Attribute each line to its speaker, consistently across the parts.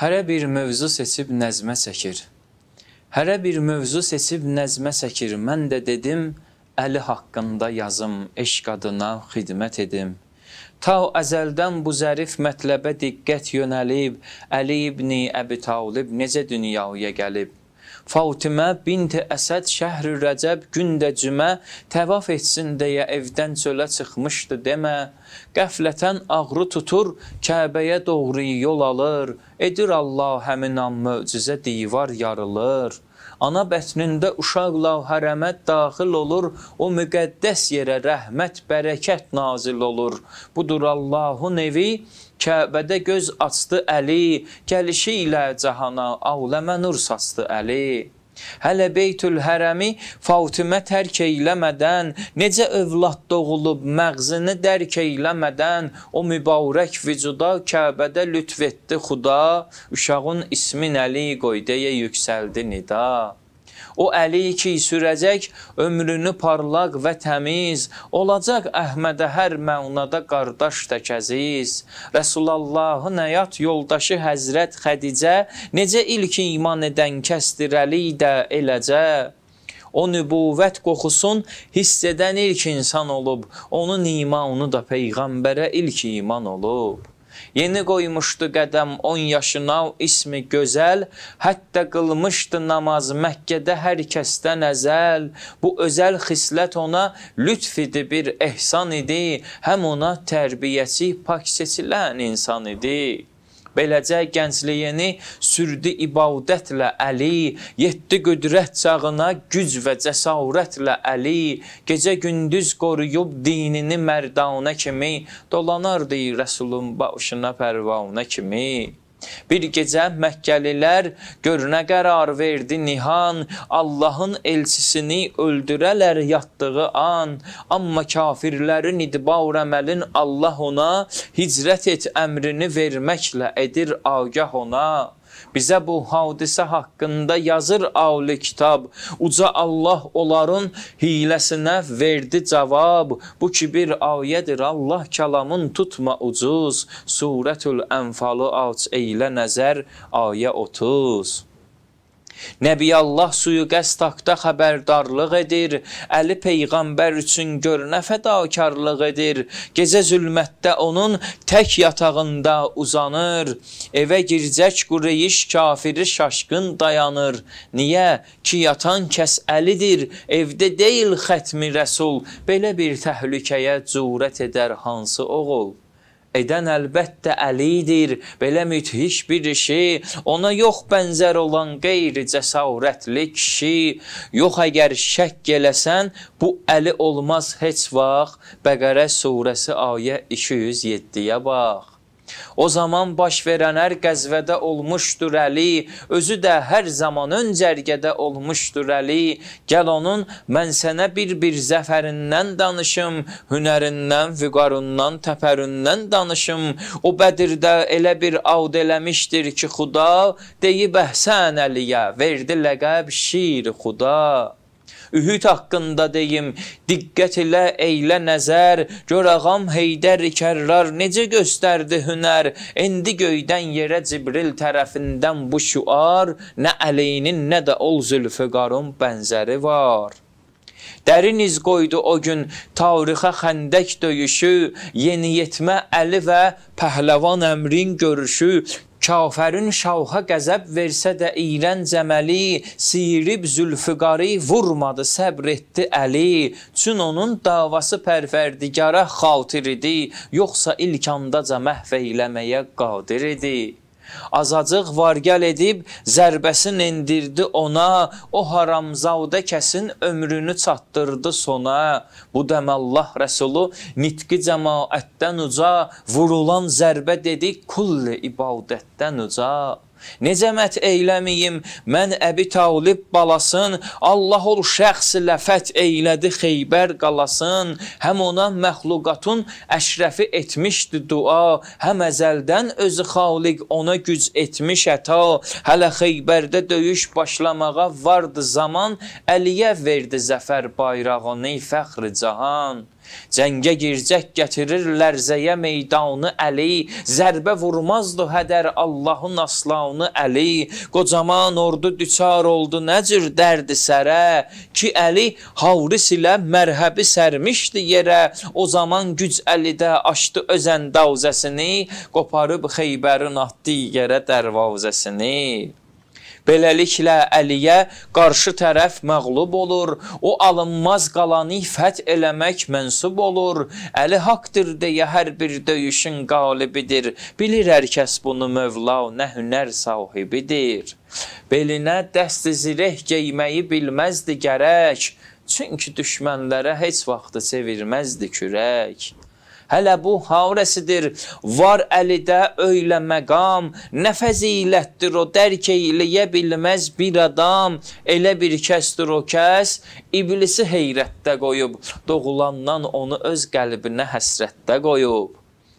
Speaker 1: hərə bir mövzu seçib nəzmə çəkir. Hərə bir mövzu seçib nəzmə çəkir. Mən də dedim, Əli haqqında yazım, eşq adına xidmət edim. Ta əzəldən bu zərif mətləbə diqqət yönəlib, Əli ibni Əbi Talib necə dünyaya gəlib? Fatimə binti Əsəd şəhri Rəcəb gündə cümə təvaf etsin deyə evdən çölə çıxmışdı demə. Qəflətən ağrı tutur, Kəbəyə doğru yol alır. Edir Allah həmin an möcüzə divar yarılır. Ana bətnində uşaqla hərəmət daxil olur, o müqəddəs yerə rəhmət, bərəkət nazil olur. Budur Allahın evi, Kəbədə göz açdı Əli, gəlişi ilə cahana avləmə nur saçdı Əli. Hələ Beytül Hərəmi Fatimə tərk eyləmədən, necə övlad doğulub məğzini dərk eyləmədən, o mübarək vücuda Kəbədə lütf etdi Xuda, uşağın ismin Əli qoy deyə yüksəldi nida. O əli ki sürəcək ömrünü parlaq və təmiz, olacaq Əhmədə hər məunada qardaş təkəziz. Rəsulullahın həyat yoldaşı Həzrət Xədicə necə ilk iman edən kəsdir Əli də eləcə. O nübüvvət qoxusun hiss edən ilk insan olub, onun imanı da peyğəmbərə ilk iman olub. Yeni qoymuşdu qədəm 10 yaşına ismi gözəl, hətta qılmışdı namaz Məkkədə hər kəsdən əzəl. Bu özəl xislət ona lütf idi, bir ehsan idi, həm ona tərbiyəçi pak seçilən insan idi. Beləcə gəncliyini sürdü ibadətlə əli, yetdi qüdrət çağına güc və cəsarətlə əli, gecə gündüz qoruyub dinini mərdana kimi, dolanar deyir Rəsulun başına pərvanə kimi. Bir gecə Məkkəlilər görünə qərar verdi nihan, Allahın elçisini öldürələr yatdığı an, amma kafirlərin idbaur əməlin Allah ona hicrət et əmrini verməklə edir agah ona. Bizə bu hadisə haqqında yazır avli kitab. Uca Allah onların hiləsinə verdi cavab. Bu ki bir ayədir Allah kəlamın tutma ucuz. Surətül Ənfalı aç eylə nəzər ayə 30. Nəbiyallah suiqəst haqda xəbərdarlıq edir, Əli Peyğəmbər üçün görünə fədakarlıq edir, gecə zülmətdə onun tək yatağında uzanır, evə gircək qureyiş kafiri şaşqın dayanır. Niyə? Ki yatan kəs Əlidir, evdə deyil xətmi rəsul, belə bir təhlükəyə cürət edər hansı oğul? edən əlbəttə əlidir. Belə müthiş bir şey, ona yox bənzər olan qeyri-cəsarətli kişi, yox əgər şək eləsən, bu əli olmaz heç vaxt. Bəqərə surəsi ayə 207-yə bax. O zaman baş verən hər qəzvədə olmuşdur Əli, özü də hər zaman ön cərgədə olmuşdur Əli. Gəl onun mən sənə bir-bir zəfərindən danışım, hünərindən, vüqarından, təpəründən danışım. O Bədirdə elə bir aud eləmişdir ki, Xuda deyib əhsən Əliyə, verdi ləqəb şir Xuda. Ühüd haqqında deyim, diqqət ilə eylə nəzər, gör ağam Heydər kərrar necə göstərdi hünər, endi göydən yerə Cibril tərəfindən bu şüar, nə əleynin nə də ol zülfüqarın bənzəri var. Dərin iz qoydu o gün tarixə xəndək döyüşü, yeniyetmə Əli və pəhləvan əmrin görüşü, Kafirin şavxa qəzəb versə də iyrənc əməli, sirib zülfüqarı vurmadı, səbr etdi əli. Çün onun davası pərvərdigara xatir idi, yoxsa ilkandaca məhv eyləməyə qadir idi. Azacıq var gəl edib zərbəsin endirdi ona, o haramzadə kəsin ömrünü çatdırdı sona. Bu dəm Allah Rəsulu nitqi cəmaətdən uca vurulan zərbə dedik kulli ibadətdən uca. Necə mət eyləməyim, mən Əbi Tavlib balasın, Allah ol şəxs ləfət eylədi Xeybər qalasın, həm ona məxluqatın əşrəfi etmişdi dua, həm əzəldən özü xaliq ona güc etmiş əta, hələ Xeybərdə döyüş başlamağa vardı zaman, Əliyə verdi zəfər bayrağı, ney fəxri cahan.'' Cəngə gircək gətirir lərzəyə meydanı əli, Zərbə vurmazdı hədər Allahın aslanı əli, Qocaman ordu düçar oldu nəcür dərdi sərə, Ki əli havris ilə mərhəbi sərmişdi yerə, O zaman güc əlidə açdı özən davzəsini, Qoparıb xeybərin atdı yerə dərvazəsini. Beləliklə Əliyə qarşı tərəf məğlub olur, o alınmaz qalanı fəth eləmək mənsub olur. Əli haqdır deyə hər bir döyüşün qalibidir. Bilir hər kəs bunu Mövla, nə hünər sahibidir. Belinə dəst zireh geyməyi bilməzdi gərək, çünki düşmənlərə heç vaxtı sevirməzdi kürək. Hələ bu harəsidir? Var əlidə öylə məqam, nə fəzilətdir o dərk eyləyə bilməz bir adam, elə bir kəsdir o kəs, iblisi heyrətdə qoyub, doğulandan onu öz qəlbinə həsrətdə qoyub.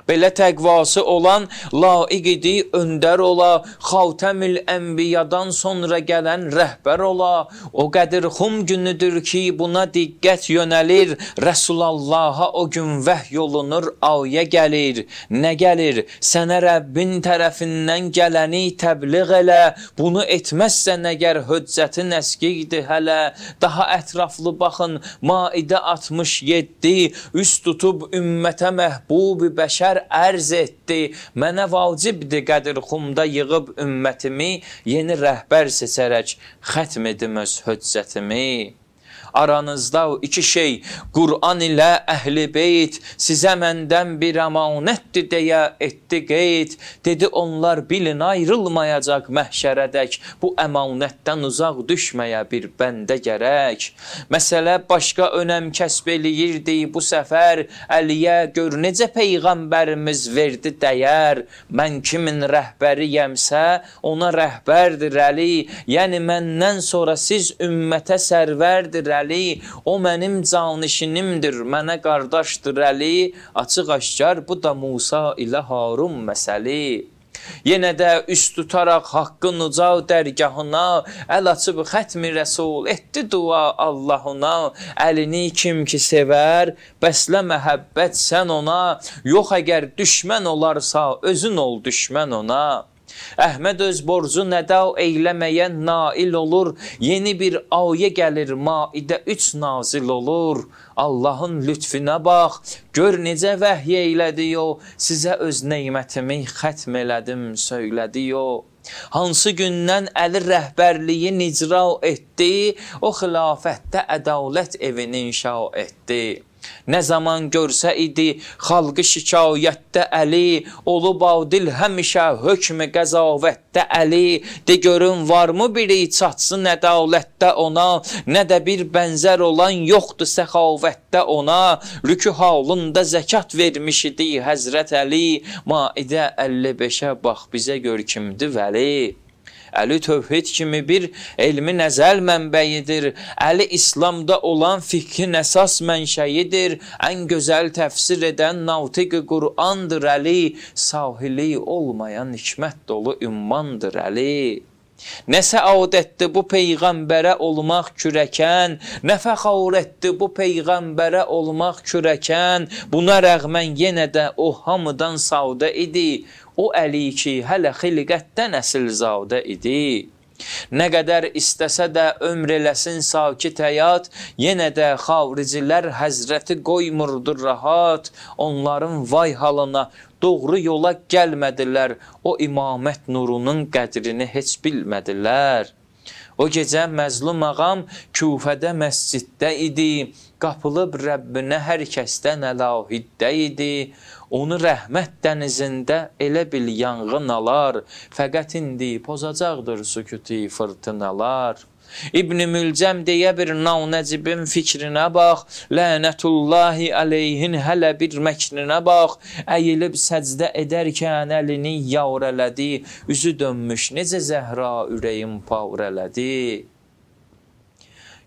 Speaker 1: Belə təqvası olan laiq idi, öndər ola, xatəmül ənbiyadan sonra gələn rəhbər ola. O qədir xum günüdür ki, buna diqqət yönəlir. Rəsulallaha o gün vəhy olunur, ayə gəlir. Nə gəlir? Sənə Rəbbin tərəfindən gələni təbliğ elə. Bunu etməzsən əgər höccətin əskidir hələ. Daha ətraflı baxın, Maidə 67 üst tutub ümmətə məhbubi bəşər qədər ərz etdi. Mənə vacibdir Qədirxumda yığıb ümmətimi yeni rəhbər seçərək xətm edim öz höccətimi aranızda o iki şey Qur'an ilə əhli beyt sizə məndən bir əmanətdir deyə etdi qeyd. Dedi onlar bilin ayrılmayacaq məhşərədək bu əmanətdən uzaq düşməyə bir bəndə gərək. Məsələ başqa önəm kəsb eləyirdi bu səfər Əliyə gör necə Peyğəmbərimiz verdi dəyər. Mən kimin rəhbəriyəmsə ona rəhbərdir Əli. Yəni məndən sonra siz ümmətə sərvərdir Əli. Əli, o mənim canişinimdir, mənə qardaşdır Əli, açıq-aşkar bu da Musa ilə Harun məsəli. Yenə də üst tutaraq haqqın uca dərgahına əl açıb xətmi rəsul etdi dua Allahına. Əlini kim ki sevər, bəslə məhəbbət sən ona. Yox əgər düşmən olarsa, özün ol düşmən ona. Əhməd öz borcu nəda eyləməyə nail olur, yeni bir ayə gəlir, maidə 3 nazil olur. Allahın lütfinə bax, gör necə vəhiy elədi o, sizə öz neymətimi xətm elədim, söylədi o. Hansı gündən Əli rəhbərliyi icra etdi, o xilafətdə ədalət evini inşa etdi. Nə zaman görsə idi, xalqı şikayətdə əli, olub avdil həmişə hökmü qəzavətdə əli, de görün varmı biri çatsın ədalətdə ona, nə də bir bənzər olan yoxdur səxavətdə ona, rükü halında zəkat vermiş idi Həzrət Əli, maidə 55-ə bax bizə gör kimdir vəli. Əli tövhid kimi bir elmi nəzəl mənbəyidir. Əli İslamda olan fikrin əsas mənşəyidir. Ən gözəl təfsir edən navtiq-i Qur'andır Əli. Sahili olmayan hikmət dolu ümmandır Əli. Nə səadətdir bu peyğəmbərə olmaq kürəkən, nə fəxavretdir bu peyğəmbərə olmaq kürəkən. Buna rəğmən yenə də o hamıdan savda idi. O əli ki, hələ xilqətdən əsil zavda idi. Nə qədər istəsə də ömr eləsin sakit həyat, yenə də xavricilər həzrəti qoymurdu rahat, onların vay halına doğru yola gəlmədilər, o imamət nurunun qədrini heç bilmədilər. O gecə məzlum ağam küfədə məsciddə idi, qapılıb Rəbbinə hər kəsdən əlahiddə idi, Onu rəhmət dənizində elə bil yanğın alar, fəqət indi pozacaqdır süküti fırtınalar. İbn Mülcəm deyə bir Navnəcibin fikrinə bax, lənətullahi əleyhin hələ bir məkrinə bax, əyilib səcdə edərkən əlini yavrələdi, üzü dönmüş necə Zəhra ürəyim pavrələdi.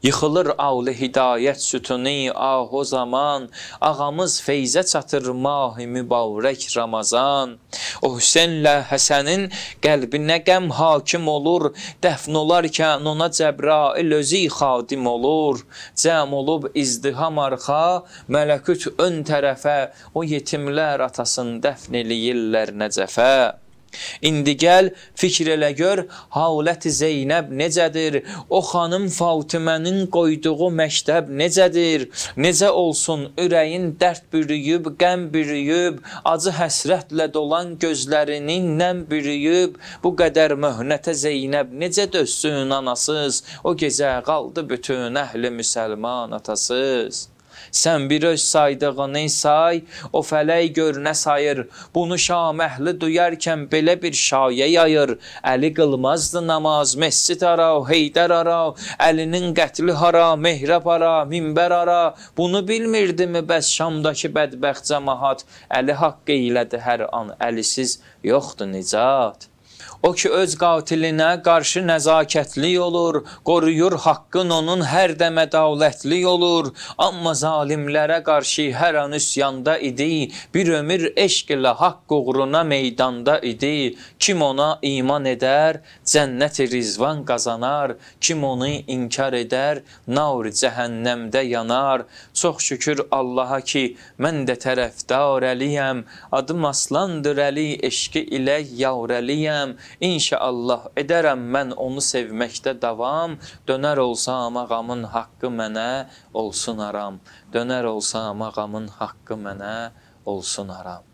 Speaker 1: Yıxılır avlı hidayət sütuni ah o zaman, Ağamız feyzə çatır mahi mübarək Ramazan. O Hüseynlə Həsənin qəlbinə qəm hakim olur, dəfn olarkən ona Cəbrail özü xadim olur. Cəm olub izdiham arxa, mələküt ön tərəfə, o yetimlər atasını dəfn eləyirlər nəcəfə. İndi gəl, fikir elə gör, Havləti Zeynəb necədir? O xanım Fatimənin qoyduğu məktəb necədir? Necə olsun ürəyin dərd bürüyüb, qəm bürüyüb, acı həsrətlə dolan gözlərinin nəm bürüyüb, bu qədər möhnətə Zeynəb necə dözsün anasız? O gecə qaldı bütün əhli müsəlman atasız. Sən bir öz saydığını say, o fələk gör nə sayır. Bunu Şaməhli duyarkən belə bir şayə yayır. Əli qılmazdı namaz, Mescid ara, Heydər ara, Əlinin qətli hara, Mehrab ara, Minbər ara. Bunu bilmirdimi bəs Şamdakı bədbəxt cəmaat? Əli haqqı ilədi hər an, əlisiz yoxdur nicat. O ki öz qatilinə qarşı nəzakətli olur, qoruyur haqqın onun hər dəmə davlətli olur. Amma zalimlərə qarşı hər an üsyanda idi, bir ömür eşq ilə haqq uğruna meydanda idi. Kim ona iman edər, cənnət-i rizvan qazanar, kim onu inkar edər, naur cəhənnəmdə yanar. Çox şükür Allaha ki, mən də tərəfdar əliyəm, adım aslandır əli, eşqi ilə yavrəliyəm. İnşallah edərəm mən onu sevməkdə davam, dönər olsam ağamın haqqı mənə olsun aram, dönər olsam ağamın haqqı mənə olsun aram.